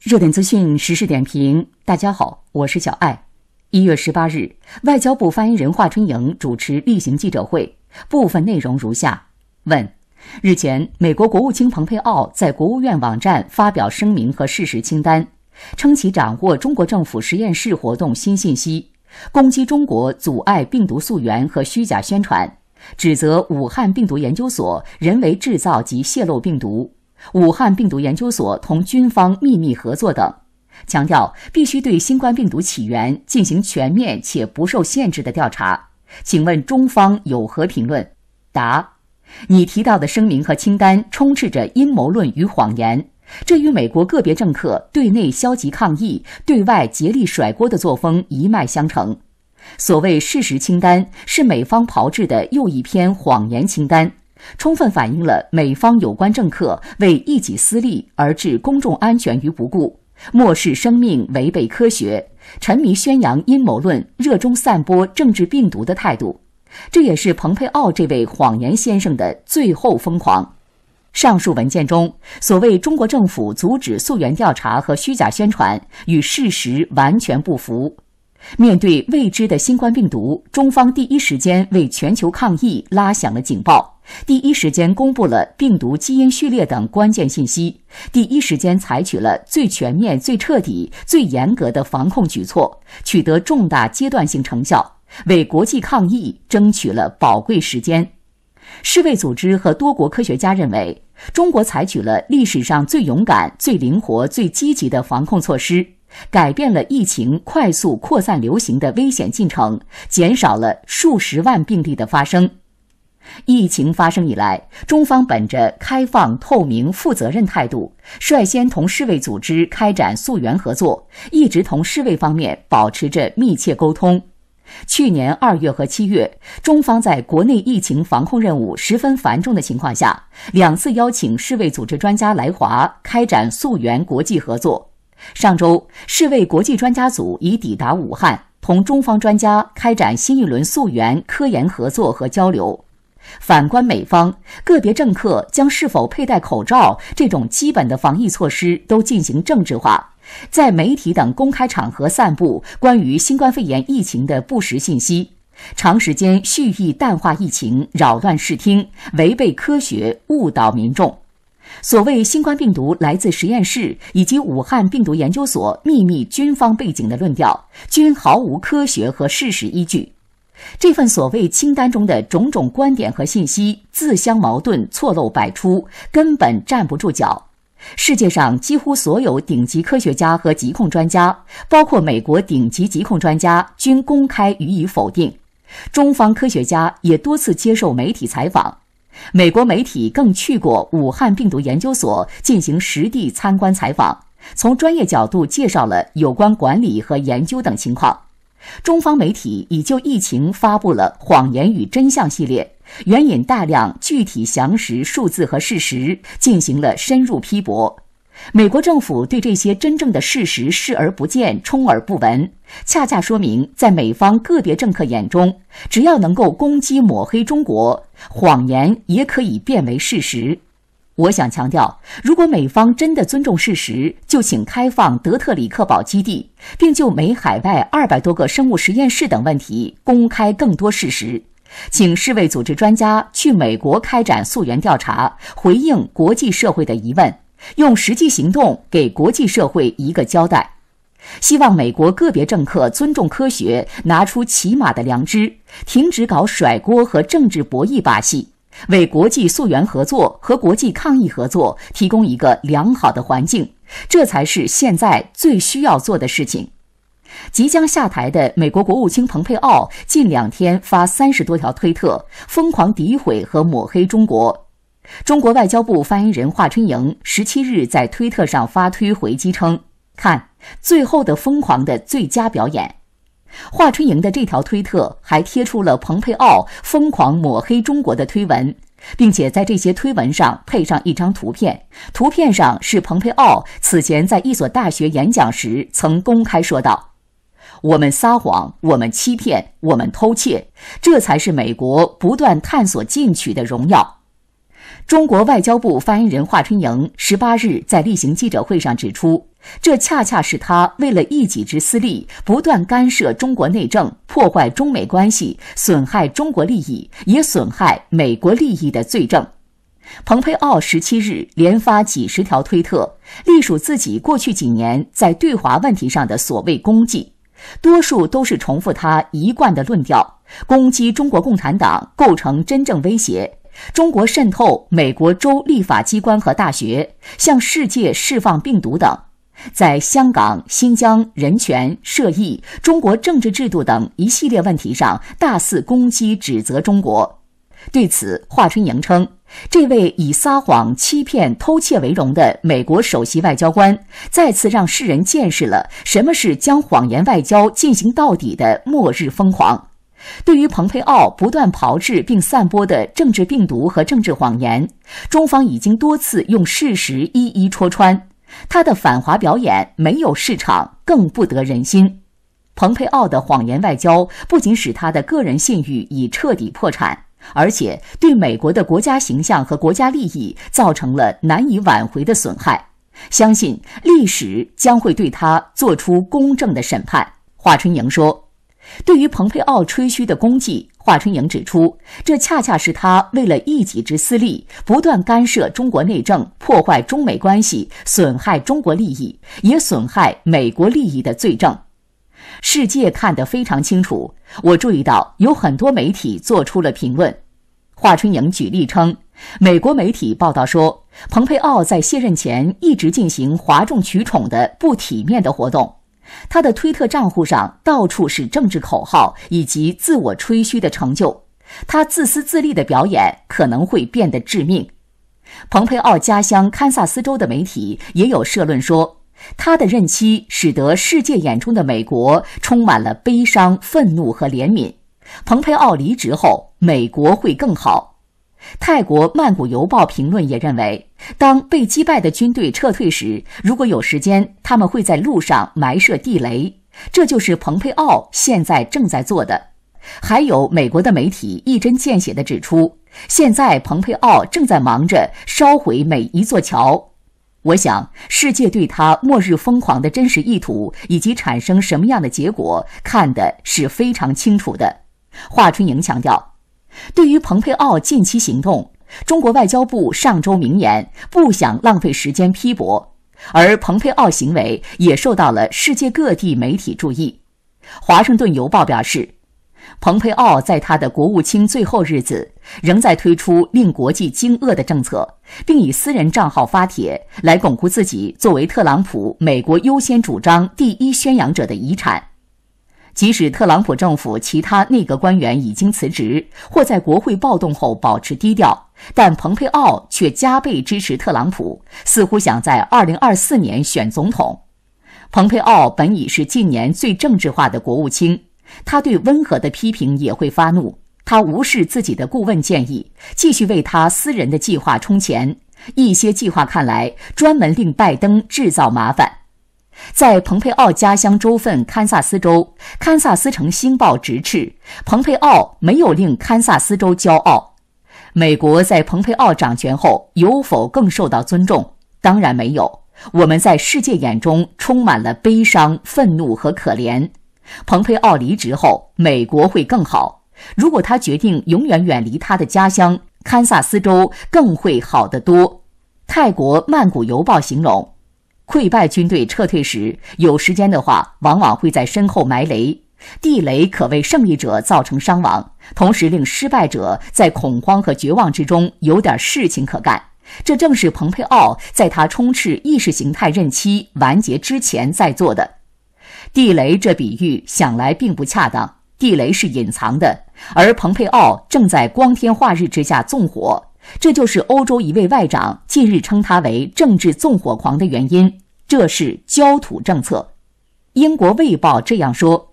热点资讯、时事点评，大家好，我是小艾。一月十八日，外交部发言人华春莹主持例行记者会，部分内容如下：问，日前，美国国务卿蓬佩奥在国务院网站发表声明和事实清单，称其掌握中国政府实验室活动新信息，攻击中国阻碍病毒溯源和虚假宣传，指责武汉病毒研究所人为制造及泄露病毒。武汉病毒研究所同军方秘密合作等，强调必须对新冠病毒起源进行全面且不受限制的调查。请问中方有何评论？答：你提到的声明和清单充斥着阴谋论与谎言，这与美国个别政客对内消极抗议、对外竭力甩锅的作风一脉相承。所谓事实清单是美方炮制的又一篇谎言清单。充分反映了美方有关政客为一己私利而置公众安全于不顾、漠视生命、违背科学、沉迷宣扬阴谋论、热衷散播政治病毒的态度。这也是蓬佩奥这位谎言先生的最后疯狂。上述文件中所谓中国政府阻止溯源调查和虚假宣传，与事实完全不符。面对未知的新冠病毒，中方第一时间为全球抗疫拉响了警报。第一时间公布了病毒基因序列等关键信息，第一时间采取了最全面、最彻底、最严格的防控举措，取得重大阶段性成效，为国际抗疫争取了宝贵时间。世卫组织和多国科学家认为，中国采取了历史上最勇敢、最灵活、最积极的防控措施，改变了疫情快速扩散流行的危险进程，减少了数十万病例的发生。疫情发生以来，中方本着开放、透明、负责任态度，率先同世卫组织开展溯源合作，一直同世卫方面保持着密切沟通。去年二月和七月，中方在国内疫情防控任务十分繁重的情况下，两次邀请世卫组织专家来华开展溯源国际合作。上周，世卫国际专家组已抵达武汉，同中方专家开展新一轮溯源科研合作和交流。反观美方，个别政客将是否佩戴口罩这种基本的防疫措施都进行政治化，在媒体等公开场合散布关于新冠肺炎疫情的不实信息，长时间蓄意淡化疫情，扰乱视听，违背科学，误导民众。所谓新冠病毒来自实验室以及武汉病毒研究所秘密、军方背景的论调，均毫无科学和事实依据。这份所谓清单中的种种观点和信息自相矛盾、错漏百出，根本站不住脚。世界上几乎所有顶级科学家和疾控专家，包括美国顶级疾控专家，均公开予以否定。中方科学家也多次接受媒体采访，美国媒体更去过武汉病毒研究所进行实地参观采访，从专业角度介绍了有关管理和研究等情况。中方媒体已就疫情发布了“谎言与真相”系列，援引大量具体详实数字和事实进行了深入批驳。美国政府对这些真正的事实视而不见、充耳不闻，恰恰说明，在美方个别政客眼中，只要能够攻击抹黑中国，谎言也可以变为事实。我想强调，如果美方真的尊重事实，就请开放德特里克堡基地，并就美海外二百多个生物实验室等问题公开更多事实，请世卫组织专家去美国开展溯源调查，回应国际社会的疑问，用实际行动给国际社会一个交代。希望美国个别政客尊重科学，拿出起码的良知，停止搞甩锅和政治博弈把戏。为国际溯源合作和国际抗疫合作提供一个良好的环境，这才是现在最需要做的事情。即将下台的美国国务卿蓬佩奥近两天发三十多条推特，疯狂诋毁和抹黑中国。中国外交部发言人华春莹十七日在推特上发推回击称：“看最后的疯狂的最佳表演。”华春莹的这条推特还贴出了蓬佩奥疯狂抹黑中国的推文，并且在这些推文上配上一张图片，图片上是蓬佩奥此前在一所大学演讲时曾公开说道：“我们撒谎，我们欺骗，我们偷窃，这才是美国不断探索进取的荣耀。”中国外交部发言人华春莹十八日在例行记者会上指出，这恰恰是他为了一己之私利，不断干涉中国内政，破坏中美关系，损害中国利益，也损害美国利益的罪证。蓬佩奥十七日连发几十条推特，隶属自己过去几年在对华问题上的所谓功绩，多数都是重复他一贯的论调，攻击中国共产党构成真正威胁。中国渗透美国州立法机关和大学，向世界释放病毒等，在香港、新疆人权、涉疫、中国政治制度等一系列问题上大肆攻击、指责中国。对此，华春莹称：“这位以撒谎、欺骗、偷窃为荣的美国首席外交官，再次让世人见识了什么是将谎言外交进行到底的末日疯狂。”对于蓬佩奥不断炮制并散播的政治病毒和政治谎言，中方已经多次用事实一一戳穿。他的反华表演没有市场，更不得人心。蓬佩奥的谎言外交不仅使他的个人信誉已彻底破产，而且对美国的国家形象和国家利益造成了难以挽回的损害。相信历史将会对他做出公正的审判。”华春莹说。对于蓬佩奥吹嘘的功绩，华春莹指出，这恰恰是他为了一己之私利，不断干涉中国内政，破坏中美关系，损害中国利益，也损害美国利益的罪证。世界看得非常清楚。我注意到有很多媒体做出了评论。华春莹举例称，美国媒体报道说，蓬佩奥在卸任前一直进行哗众取宠的不体面的活动。他的推特账户上到处是政治口号以及自我吹嘘的成就，他自私自利的表演可能会变得致命。蓬佩奥家乡堪萨斯州的媒体也有社论说，他的任期使得世界眼中的美国充满了悲伤、愤怒和怜悯。蓬佩奥离职后，美国会更好。泰国曼谷邮报评论也认为，当被击败的军队撤退时，如果有时间，他们会在路上埋设地雷。这就是蓬佩奥现在正在做的。还有美国的媒体一针见血地指出，现在蓬佩奥正在忙着烧毁每一座桥。我想，世界对他末日疯狂的真实意图以及产生什么样的结果，看的是非常清楚的。华春莹强调。对于蓬佩奥近期行动，中国外交部上周明言不想浪费时间批驳，而蓬佩奥行为也受到了世界各地媒体注意。《华盛顿邮报》表示，蓬佩奥在他的国务卿最后日子仍在推出令国际惊愕的政策，并以私人账号发帖来巩固自己作为特朗普“美国优先”主张第一宣扬者的遗产。即使特朗普政府其他内阁官员已经辞职或在国会暴动后保持低调，但蓬佩奥却加倍支持特朗普，似乎想在2024年选总统。蓬佩奥本已是近年最政治化的国务卿，他对温和的批评也会发怒。他无视自己的顾问建议，继续为他私人的计划充钱。一些计划看来专门令拜登制造麻烦。在蓬佩奥家乡州份堪萨斯州，堪萨斯城星报直斥：蓬佩奥没有令堪萨斯州骄傲。美国在蓬佩奥掌权后有否更受到尊重？当然没有。我们在世界眼中充满了悲伤、愤怒和可怜。蓬佩奥离职后，美国会更好。如果他决定永远远离他的家乡堪萨斯州，更会好得多。泰国曼谷邮报形容。溃败军队撤退时，有时间的话，往往会在身后埋雷。地雷可为胜利者造成伤亡，同时令失败者在恐慌和绝望之中有点事情可干。这正是蓬佩奥在他充斥意识形态任期完结之前在做的。地雷这比喻想来并不恰当。地雷是隐藏的，而蓬佩奥正在光天化日之下纵火。这就是欧洲一位外长近日称他为“政治纵火狂”的原因。这是焦土政策。英国卫报这样说：“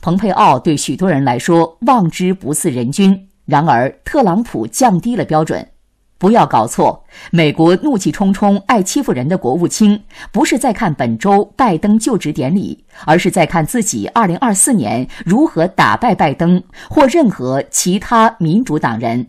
蓬佩奥对许多人来说望之不似人君，然而特朗普降低了标准。”不要搞错，美国怒气冲冲、爱欺负人的国务卿，不是在看本周拜登就职典礼，而是在看自己2024年如何打败拜登或任何其他民主党人。